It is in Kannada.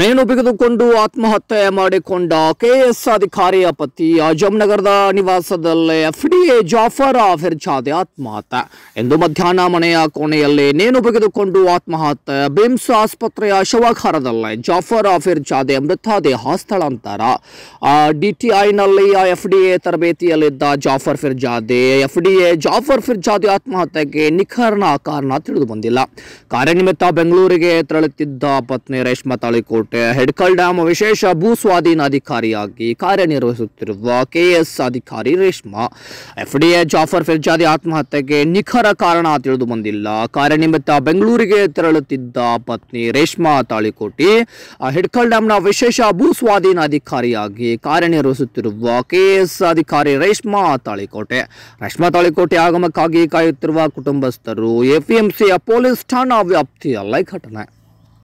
ನೇಣು ಬಿಗಿದುಕೊಂಡು ಆತ್ಮಹತ್ಯೆ ಮಾಡಿಕೊಂಡ ಕೆಎಸ್ ಅಧಿಕಾರಿಯ ಪತಿ ನಗರದ ನಿವಾಸದಲ್ಲೇ ಎ ಜಾಫರ್ ಫಿರ್ಜಾದೆ ಆತ್ಮಹತ್ಯೆ ಎಂದು ಮಧ್ಯಾಹ್ನ ಮನೆಯ ಕೋಣೆಯಲ್ಲಿ ನೇಣು ಬಿಗಿದುಕೊಂಡು ಆತ್ಮಹತ್ಯೆ ಬಿಮ್ಸ್ ಆಸ್ಪತ್ರೆಯ ಶವಾಗಾರದಲ್ಲೇ ಜಾಫರ್ ಫಿರ್ಜಾದೆ ದೇಹ ಸ್ಥಳಾಂತರ ಡಿಟಿಐನಲ್ಲಿ ಎ ತರಬೇತಿಯಲ್ಲಿದ್ದ ಜಾಫರ್ ಫಿರ್ಜಾದೆ ಎ ಜಾಫರ್ ಫಿರ್ಜಾದೆ ಆತ್ಮಹತ್ಯೆಗೆ ನಿಖರನ ಕಾರಣ ತಿಳಿದು ಬಂದಿಲ್ಲ ಕಾರ್ಯನಿಮಿತ್ತ ಬೆಂಗಳೂರಿಗೆ ತೆರಳುತ್ತಿದ್ದ ಪತ್ನಿ ರೇಷ್ಮಾ ತಾಳಿಕೋಟ್ ಕೋಟೆ ಹೆಡ್ಕಲ್ ಡ್ಯಾಮ್ ವಿಶೇಷ ಭೂ ಸ್ವಾಧೀನಾಧಿಕಾರಿಯಾಗಿ ಕಾರ್ಯನಿರ್ವಹಿಸುತ್ತಿರುವ ಕೆಎಸ್ ಅಧಿಕಾರಿ ರೇಷ್ಮಾ ಎಫ್ಡಿಎ ಜಾಫರ್ ಫಿರ್ಜಾದಿ ಆತ್ಮಹತ್ಯೆಗೆ ನಿಖರ ಕಾರಣ ತಿಳಿದು ಬಂದಿಲ್ಲ ಕಾರ್ಯನಿಮಿತ್ತ ಬೆಂಗಳೂರಿಗೆ ತೆರಳುತ್ತಿದ್ದ ಪತ್ನಿ ರೇಷ್ಮಾ ತಾಳಿಕೋಟಿ ಹೆಡ್ಕಲ್ ಡ್ಯಾಮ್ನ ವಿಶೇಷ ಭೂ ಸ್ವಾಧೀನಾಧಿಕಾರಿಯಾಗಿ ಕಾರ್ಯನಿರ್ವಹಿಸುತ್ತಿರುವ ಕೆಎಸ್ ಅಧಿಕಾರಿ ರೇಷ್ಮಾ ತಾಳಿಕೋಟೆ ರೇಷ್ಮಾ ತಾಳಿಕೋಟೆ ಆಗಮಕ್ಕಾಗಿ ಕಾಯುತ್ತಿರುವ ಕುಟುಂಬಸ್ಥರು ಎಪಿಎಂಸಿಯ ಪೊಲೀಸ್ ಠಾಣಾ ವ್ಯಾಪ್ತಿಯಲ್ಲ ಘಟನೆ